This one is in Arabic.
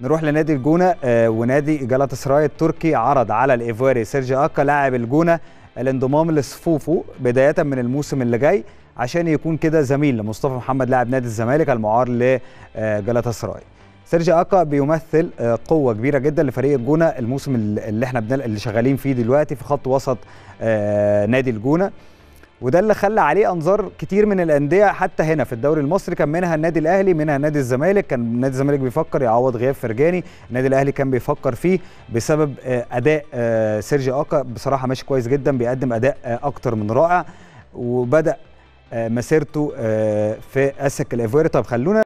نروح لنادي الجونه آه، ونادي جالاتا سراي التركي عرض على الايفواري سيرجي اكا لاعب الجونه الانضمام لصفوفه بدايه من الموسم اللي جاي عشان يكون كده زميل لمصطفى محمد لاعب نادي الزمالك المعار لجالاتا آه، سراي سيرجي اكا بيمثل آه، قوه كبيره جدا لفريق الجونه الموسم اللي احنا اللي شغالين فيه دلوقتي في خط وسط نادي الجونه وده اللي خلى عليه انظار كتير من الانديه حتى هنا في الدوري المصري كان منها النادي الاهلي منها نادي الزمالك كان نادي الزمالك بيفكر يعوض غياب فرجاني النادي الاهلي كان بيفكر فيه بسبب آه، اداء آه، سيرجي اكا بصراحه ماشي كويس جدا بيقدم اداء آه، اكتر من رائع وبدا مسيرته في اسك الايفويري طب خلونا